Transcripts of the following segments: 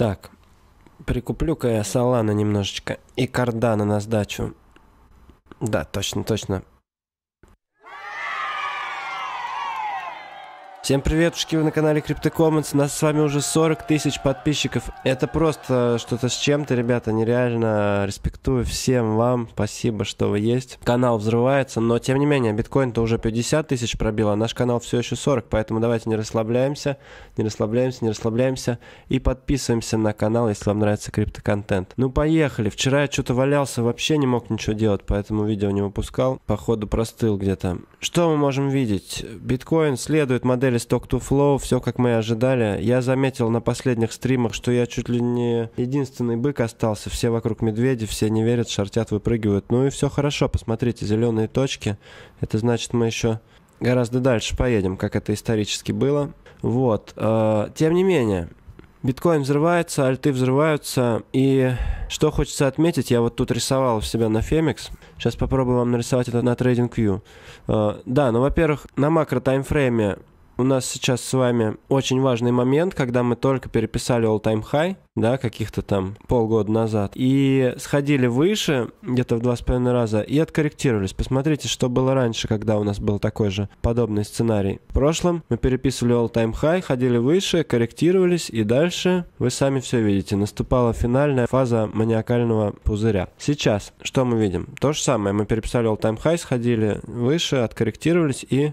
Так, прикуплю-ка я Солана немножечко и Кардана на сдачу. Да, точно, точно. Всем приветушки, вы на канале CryptoCommons, у нас с вами уже 40 тысяч подписчиков, это просто что-то с чем-то, ребята, нереально респектую всем вам, спасибо, что вы есть. Канал взрывается, но тем не менее, биткоин-то уже 50 тысяч пробил, а наш канал все еще 40, поэтому давайте не расслабляемся, не расслабляемся, не расслабляемся и подписываемся на канал, если вам нравится криптоконтент. Ну поехали, вчера я что-то валялся, вообще не мог ничего делать, поэтому видео не выпускал, походу простыл где-то. Что мы можем видеть? Биткоин следует модели листок туфло, все как мы и ожидали. Я заметил на последних стримах, что я чуть ли не единственный бык остался. Все вокруг медведи, все не верят, шортят, выпрыгивают. Ну и все хорошо, посмотрите, зеленые точки. Это значит, мы еще гораздо дальше поедем, как это исторически было. Вот. Э, тем не менее, биткоин взрывается, альты взрываются. И что хочется отметить, я вот тут рисовал в себя на Фемикс. Сейчас попробую вам нарисовать это на TradingView. Э, да, ну, во-первых, на макро таймфрейме у нас сейчас с вами очень важный момент, когда мы только переписали all-time high, да, каких-то там полгода назад, и сходили выше где-то в два с половиной раза и откорректировались. Посмотрите, что было раньше, когда у нас был такой же подобный сценарий. В прошлом мы переписывали all-time high, ходили выше, корректировались, и дальше вы сами все видите. Наступала финальная фаза маниакального пузыря. Сейчас что мы видим? То же самое. Мы переписали all-time high, сходили выше, откорректировались и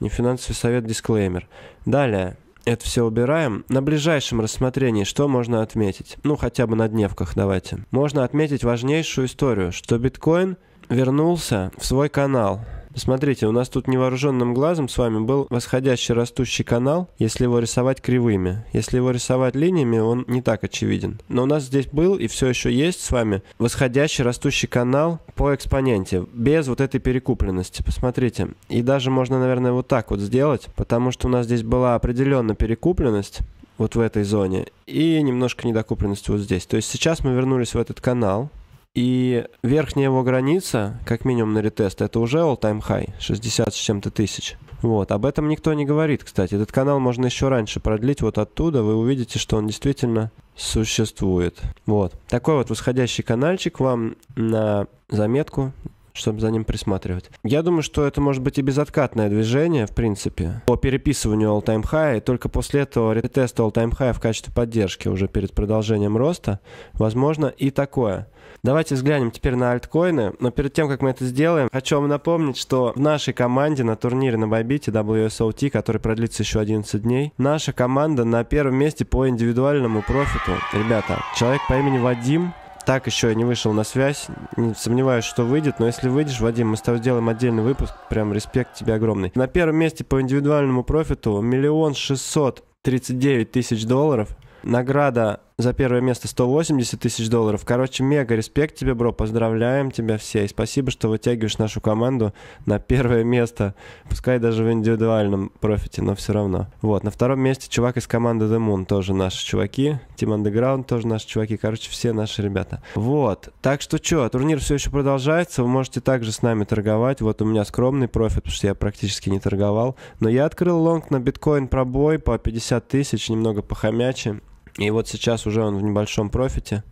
не финансовый совет, дисклеймер. Далее, это все убираем. На ближайшем рассмотрении что можно отметить? Ну, хотя бы на дневках давайте. Можно отметить важнейшую историю, что биткоин вернулся в свой канал – Посмотрите, у нас тут невооруженным глазом с вами был восходящий растущий канал, если его рисовать кривыми. Если его рисовать линиями, он не так очевиден. Но у нас здесь был и все еще есть с вами восходящий растущий канал по экспоненте, без вот этой перекупленности. Посмотрите. И даже можно, наверное, вот так вот сделать, потому что у нас здесь была определенно перекупленность вот в этой зоне и немножко недокупленность вот здесь. То есть сейчас мы вернулись в этот канал, и верхняя его граница, как минимум на ретест, это уже all-time high, 60 с чем-то тысяч. Вот, об этом никто не говорит, кстати. Этот канал можно еще раньше продлить, вот оттуда вы увидите, что он действительно существует. Вот, такой вот восходящий каналчик вам на заметку чтобы за ним присматривать. Я думаю, что это может быть и безоткатное движение, в принципе, по переписыванию all-time high, и только после этого ретест all-time high в качестве поддержки уже перед продолжением роста, возможно, и такое. Давайте взглянем теперь на альткоины, но перед тем, как мы это сделаем, хочу вам напомнить, что в нашей команде на турнире на Bybit WSOT, который продлится еще 11 дней, наша команда на первом месте по индивидуальному профиту. Ребята, человек по имени Вадим так еще не вышел на связь. Не сомневаюсь, что выйдет, но если выйдешь, Вадим, мы с тобой сделаем отдельный выпуск. Прям респект тебе огромный. На первом месте по индивидуальному профиту миллион шестьсот тридцать девять тысяч долларов. Награда за первое место 180 тысяч долларов. Короче, мега респект тебе, бро, поздравляем тебя все. И спасибо, что вытягиваешь нашу команду на первое место, пускай даже в индивидуальном профите, но все равно. Вот, на втором месте чувак из команды The Moon, тоже наши чуваки. Team Underground тоже наши чуваки, короче, все наши ребята. Вот, так что что, турнир все еще продолжается, вы можете также с нами торговать. Вот у меня скромный профит, потому что я практически не торговал. Но я открыл лонг на биткоин пробой по 50 тысяч, немного похомяче. И вот сейчас уже он в небольшом профите.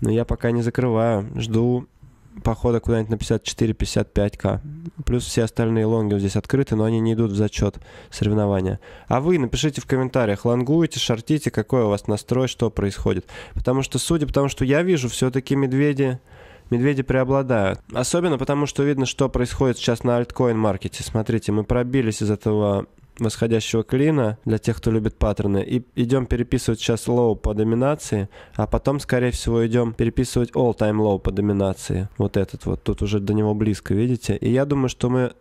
Но я пока не закрываю. Жду похода куда-нибудь на 54-55к. Плюс все остальные лонги здесь открыты, но они не идут в зачет соревнования. А вы напишите в комментариях, лонгуете, шортите, какой у вас настрой, что происходит. Потому что, судя по тому, что я вижу, все-таки медведи... Медведи преобладают. Особенно потому, что видно, что происходит сейчас на альткоин-маркете. Смотрите, мы пробились из этого восходящего клина для тех, кто любит паттерны. И идем переписывать сейчас лоу по доминации, а потом, скорее всего, идем переписывать all-time low по доминации. Вот этот вот, тут уже до него близко, видите? И я думаю, что мы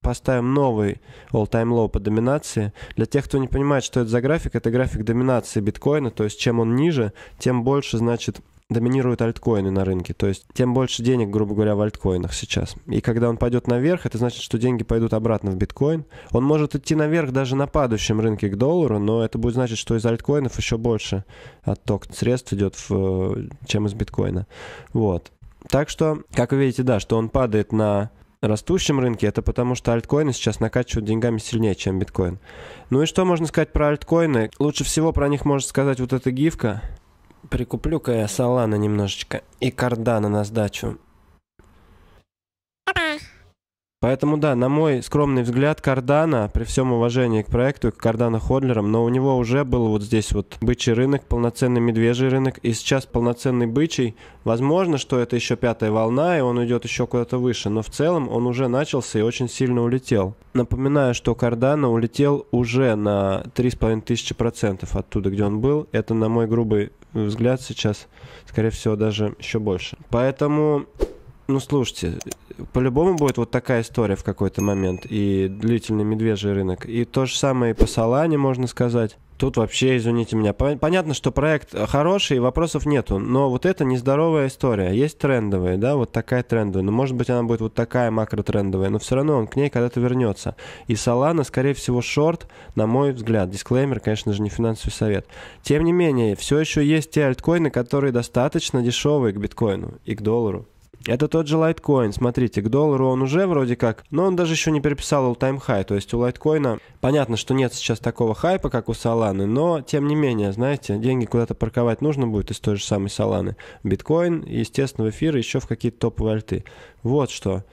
поставим новый all-time low по доминации. Для тех, кто не понимает, что это за график, это график доминации биткоина, то есть чем он ниже, тем больше, значит, доминируют альткоины на рынке. То есть тем больше денег, грубо говоря, в альткоинах сейчас. И когда он пойдет наверх, это значит, что деньги пойдут обратно в биткоин. Он может идти наверх даже на падающем рынке к доллару, но это будет значить, что из альткоинов еще больше отток средств идет, в, э, чем из биткоина. Вот. Так что, как вы видите, да, что он падает на растущем рынке, это потому что альткоины сейчас накачивают деньгами сильнее, чем биткоин. Ну и что можно сказать про альткоины? Лучше всего про них может сказать вот эта гифка, Прикуплю-ка я Солана немножечко и Кардана на сдачу. Папа. Поэтому да, на мой скромный взгляд, Кардана, при всем уважении к проекту, к Кардана Ходлерам, но у него уже был вот здесь вот бычий рынок, полноценный медвежий рынок, и сейчас полноценный бычий. Возможно, что это еще пятая волна, и он идет еще куда-то выше, но в целом он уже начался и очень сильно улетел. Напоминаю, что Кардана улетел уже на 3500% оттуда, где он был. Это, на мой грубый взгляд, сейчас, скорее всего, даже еще больше. Поэтому ну, слушайте, по-любому будет вот такая история в какой-то момент. И длительный медвежий рынок. И то же самое и по Солане, можно сказать. Тут вообще, извините меня, понятно, что проект хороший, вопросов нету, но вот это нездоровая история. Есть трендовые, да, вот такая трендовая, но может быть она будет вот такая макротрендовая, но все равно он к ней когда-то вернется. И Solana, скорее всего, шорт, на мой взгляд. Дисклеймер, конечно же, не финансовый совет. Тем не менее, все еще есть те альткоины, которые достаточно дешевые к биткоину и к доллару. Это тот же Litecoin. Смотрите, к доллару он уже вроде как, но он даже еще не переписал all-time high. То есть у Litecoin понятно, что нет сейчас такого хайпа, как у Solana, но тем не менее, знаете, деньги куда-то парковать нужно будет из той же самой Solana. Биткоин, естественно, в эфир еще в какие-то топовые альты. Вот что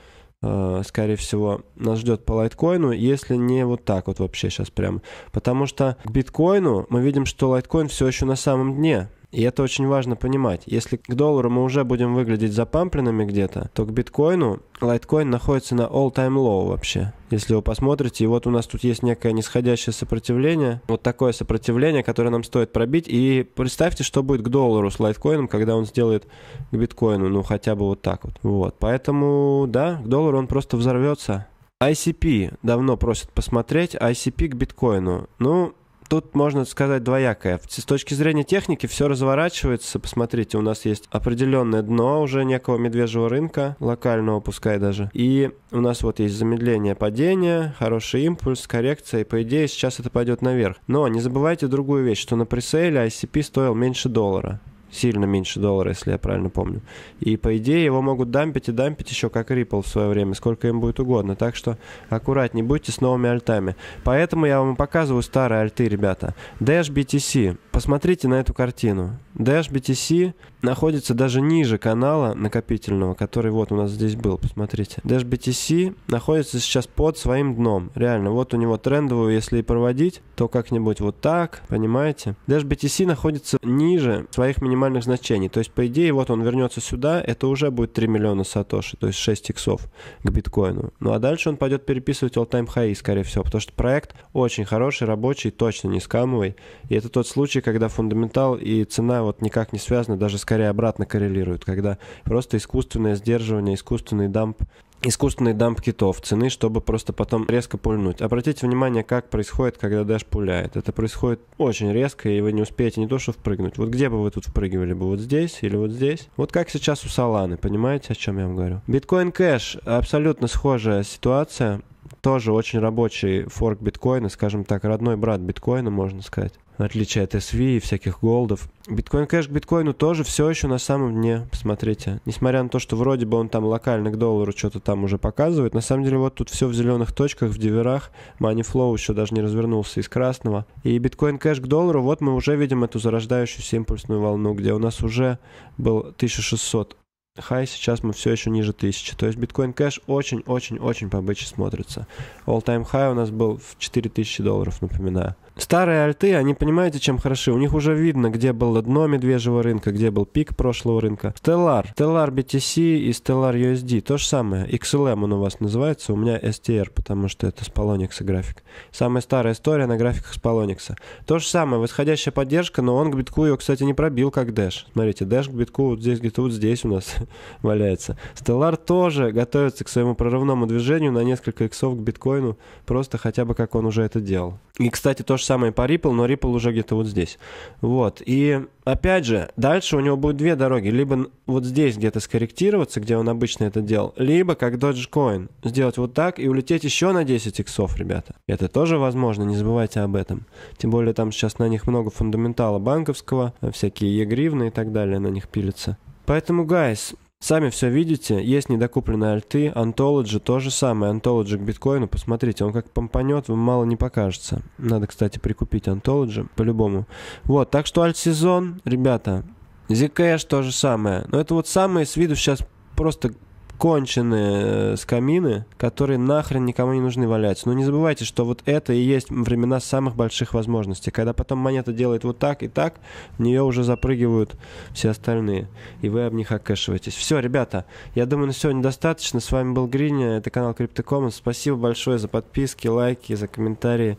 э, скорее всего, нас ждет по лайткоину, если не вот так вот вообще сейчас прямо, Потому что к биткоину мы видим, что лайткоин все еще на самом дне. И это очень важно понимать. Если к доллару мы уже будем выглядеть запампленными где-то, то к биткоину лайткоин находится на all-time low вообще. Если вы посмотрите, и вот у нас тут есть некое нисходящее сопротивление, вот такое сопротивление, которое нам стоит пробить, и представьте, что будет к доллару с лайткоином, когда он сделает к биткоину, ну хотя бы вот так вот. Вот, поэтому, да, к доллару он просто взорвется. ICP давно просят посмотреть, ICP к биткоину. Ну, Тут можно сказать двоякое. С точки зрения техники все разворачивается. Посмотрите, у нас есть определенное дно уже некого медвежьего рынка, локального пускай даже. И у нас вот есть замедление падения, хороший импульс, коррекция. И по идее сейчас это пойдет наверх. Но не забывайте другую вещь, что на пресейле ICP стоил меньше доллара сильно меньше доллара, если я правильно помню. И по идее его могут дампить и дампить еще как Ripple в свое время, сколько им будет угодно. Так что аккуратнее будьте с новыми альтами. Поэтому я вам показываю старые альты, ребята. Dash BTC Посмотрите на эту картину. Dash BTC находится даже ниже канала накопительного, который вот у нас здесь был, посмотрите. Dash BTC находится сейчас под своим дном. Реально, вот у него трендовую, если и проводить, то как-нибудь вот так, понимаете? Dash BTC находится ниже своих минимальных значений. То есть, по идее, вот он вернется сюда, это уже будет 3 миллиона сатоши, то есть 6 иксов к биткоину. Ну а дальше он пойдет переписывать all-time high, скорее всего, потому что проект очень хороший, рабочий, точно не скамовый. И это тот случай, когда фундаментал и цена вот никак не связаны, даже скорее обратно коррелируют, когда просто искусственное сдерживание, искусственный дамп искусственный дамп китов цены, чтобы просто потом резко пульнуть. Обратите внимание, как происходит, когда Dash пуляет. Это происходит очень резко, и вы не успеете не то что впрыгнуть. Вот где бы вы тут впрыгивали бы? Вот здесь или вот здесь? Вот как сейчас у Саланы, понимаете, о чем я вам говорю? Биткоин кэш абсолютно схожая ситуация тоже очень рабочий форк биткоина, скажем так, родной брат биткоина, можно сказать, в отличие от SV и всяких голдов. Биткоин кэш к биткоину тоже все еще на самом дне, посмотрите. Несмотря на то, что вроде бы он там локально к доллару что-то там уже показывает, на самом деле вот тут все в зеленых точках, в диверах, money flow еще даже не развернулся из красного. И биткоин кэш к доллару, вот мы уже видим эту зарождающуюся импульсную волну, где у нас уже был 1600 Хай сейчас мы все еще ниже тысячи. То есть биткоин кэш очень-очень-очень побыче смотрится. All-time high у нас был в 4000 долларов, напоминаю. Старые альты, они понимаете, чем хороши? У них уже видно, где было дно медвежьего рынка, где был пик прошлого рынка. Stellar, Stellar BTC и Stellar USD, то же самое. XLM он у вас называется, у меня STR, потому что это с Polonix график. Самая старая история на графиках с Polonix. То же самое, восходящая поддержка, но он к битку ее, кстати, не пробил, как Dash. Смотрите, Dash к битку вот здесь, где-то вот здесь у нас валяется. Stellar тоже готовится к своему прорывному движению на несколько иксов к биткоину, просто хотя бы как он уже это делал. И, кстати, то же же самое по Ripple, но Ripple уже где-то вот здесь. Вот. И опять же, дальше у него будет две дороги. Либо вот здесь где-то скорректироваться, где он обычно это делал, либо как Dogecoin сделать вот так и улететь еще на 10 иксов, ребята. Это тоже возможно, не забывайте об этом. Тем более там сейчас на них много фундаментала банковского, всякие e-гривны и так далее на них пилятся. Поэтому, guys, Сами все видите, есть недокупленные альты, Anthology то же самое, Anthology к биткоину, посмотрите, он как помпанет, вам мало не покажется. Надо, кстати, прикупить Anthology, по-любому. Вот, так что альт-сезон, ребята, Zcash то же самое. Но это вот самые с виду сейчас просто конченые э, скамины, которые нахрен никому не нужны валяются. Но не забывайте, что вот это и есть времена самых больших возможностей, когда потом монета делает вот так и так, в нее уже запрыгивают все остальные, и вы об них окэшиваетесь. Все, ребята, я думаю, на сегодня достаточно. С вами был Гриня, это канал Crypto Спасибо большое за подписки, лайки, за комментарии.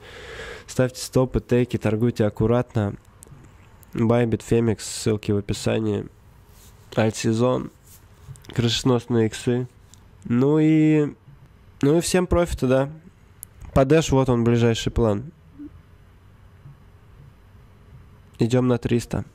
Ставьте стопы, тейки, торгуйте аккуратно. Байбит, Фемикс, ссылки в описании. Альт-сезон крышесносные иксы. Ну и... Ну и всем профита, да. По вот он ближайший план. Идем на 300.